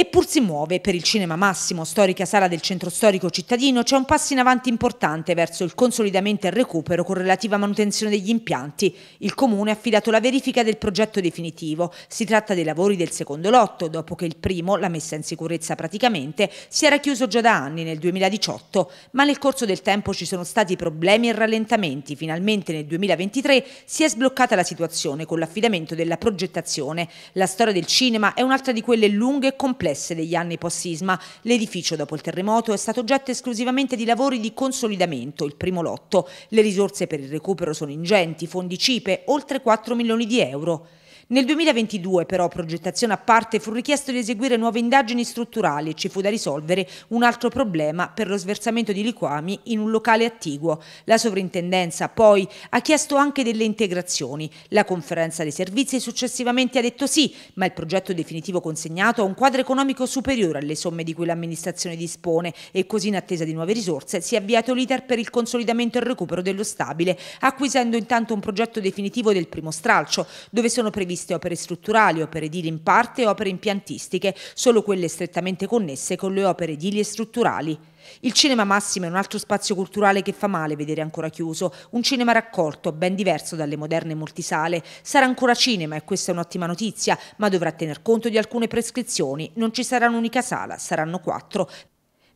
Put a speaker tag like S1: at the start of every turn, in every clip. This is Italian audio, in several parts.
S1: Eppur si muove per il Cinema Massimo, storica sala del centro storico cittadino, c'è un passo in avanti importante verso il consolidamento e il recupero con relativa manutenzione degli impianti. Il Comune ha affidato la verifica del progetto definitivo. Si tratta dei lavori del secondo lotto, dopo che il primo, la messa in sicurezza praticamente, si era chiuso già da anni nel 2018, ma nel corso del tempo ci sono stati problemi e rallentamenti. Finalmente nel 2023 si è sbloccata la situazione con l'affidamento della progettazione. La storia del cinema è un'altra di quelle lunghe e complesse complesse degli anni post-sisma. L'edificio dopo il terremoto è stato oggetto esclusivamente di lavori di consolidamento, il primo lotto. Le risorse per il recupero sono ingenti, fondi cipe, oltre 4 milioni di euro. Nel 2022 però progettazione a parte fu richiesto di eseguire nuove indagini strutturali e ci fu da risolvere un altro problema per lo sversamento di liquami in un locale attiguo. La sovrintendenza poi ha chiesto anche delle integrazioni. La conferenza dei servizi successivamente ha detto sì, ma il progetto definitivo consegnato ha un quadro economico superiore alle somme di cui l'amministrazione dispone e così in attesa di nuove risorse si è avviato l'iter per il consolidamento e il recupero dello stabile, acquisendo intanto un progetto definitivo del primo stralcio, dove sono previsti previste opere strutturali, opere edili in parte e opere impiantistiche, solo quelle strettamente connesse con le opere edili e strutturali. Il cinema Massimo è un altro spazio culturale che fa male vedere ancora chiuso, un cinema raccolto, ben diverso dalle moderne multisale. Sarà ancora cinema e questa è un'ottima notizia, ma dovrà tener conto di alcune prescrizioni. Non ci sarà un'unica sala, saranno quattro.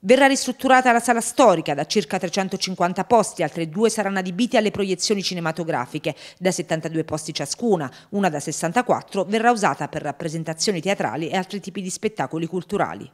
S1: Verrà ristrutturata la sala storica da circa 350 posti, altre due saranno adibite alle proiezioni cinematografiche, da 72 posti ciascuna, una da 64 verrà usata per rappresentazioni teatrali e altri tipi di spettacoli culturali.